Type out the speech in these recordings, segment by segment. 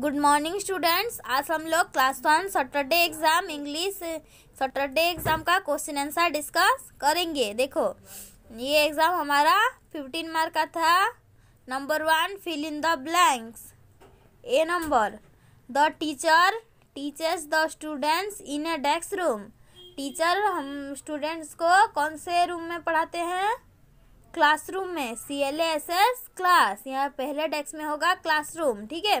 good morning students आज हम लोग class one Saturday exam English Saturday exam का क्वेश्चन आंसर डिस्कस करेंगे देखो ये एग्जाम हमारा फिफ्टीन मार्क का था number one fill in the blanks A number the teacher teachers the students in a desk room teacher हम students को कौन से रूम में पढ़ाते हैं क्लासरूम में C L S S class यहाँ पहले डेस्क में होगा क्लासरूम ठीक है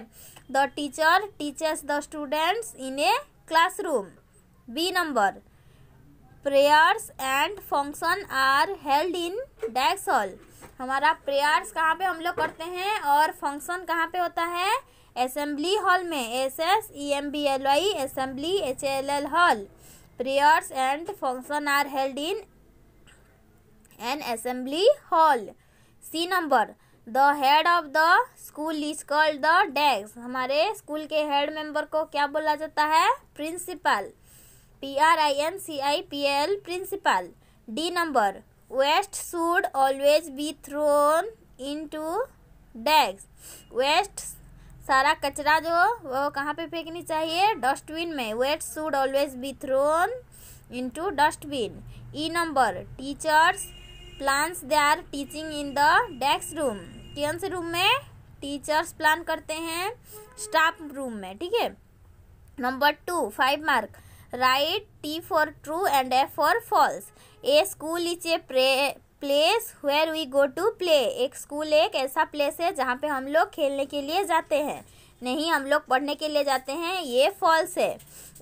the teacher teachers the students in a classroom B number prayers and function are held in desk hall हमारा प्रेयर्स कहाँ पे हम लोग करते हैं और फंक्शन कहाँ पे होता है असेंबली हॉल में S S E M B L Y assembly H L L hall prayers and function are held in an assembly hall C number the head of the school is called the desk हमारे school के head member को क्या बोला जाता है principal P R I N C I P L principal D number waste should always be thrown into desk waste सारा कचरा जो वो कहाँ पे फेंकनी चाहिए डस्टबिन में waste should always be thrown into dustbin E number teachers plans they are teaching in the desk room कौन से रूम में टीचर्स प्लान करते हैं स्टाफ रूम में ठीक है number two five mark write T for true and A for false A school is a place where we go to play एक school एक ऐसा प्लेस है जहाँ पे हम लोग खेलने के लिए जाते हैं नहीं हम लोग पढ़ने के लिए जाते हैं ये फॉल्स है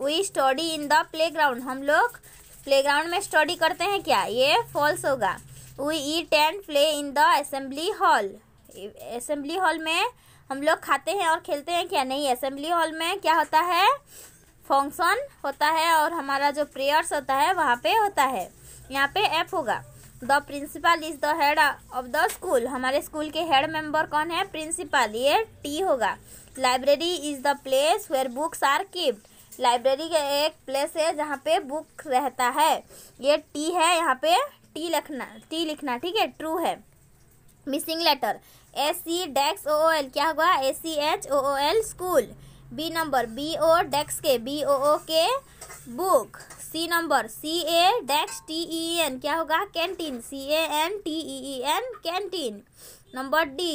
we study in the ground हम लोग प्लेग्राउंड में स्टडी करते हैं क्या ये फॉल्स होगा we eat and play in the assembly hall assembly hall में हम लोग खाते हैं और खेलते हैं क्या नहीं असेंबली हॉल में क्या होता है फंक्शन होता है और हमारा जो प्रेयर्स होता है वहाँ पे होता है यहाँ पे एफ होगा the principal is the head of the school हमारे स्कूल के हेड मेंबर कौन है प्रिंसिपल ये टी होगा library is the place where books are kept library का एक प्लेस है जहाँ पे बुक रहता है ये टी है यहाँ पे टी लिखना टी लिखना ठीक है ट्रू है missing letter S C dash O O L क्या होगा A C H O O L school B number B O dash K B O O K book C number C A dash T E N क्या होगा canteen C A N T E N canteen number D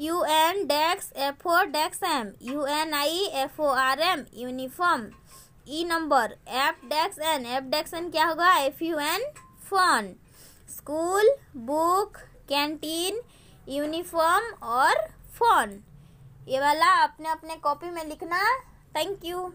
U N dash F O dash M U N I F O R M uniform E number F dash N F dash N क्या होगा F U N phone school book canteen uniform और phone ये वाला अपने अपने copy में लिखना thank you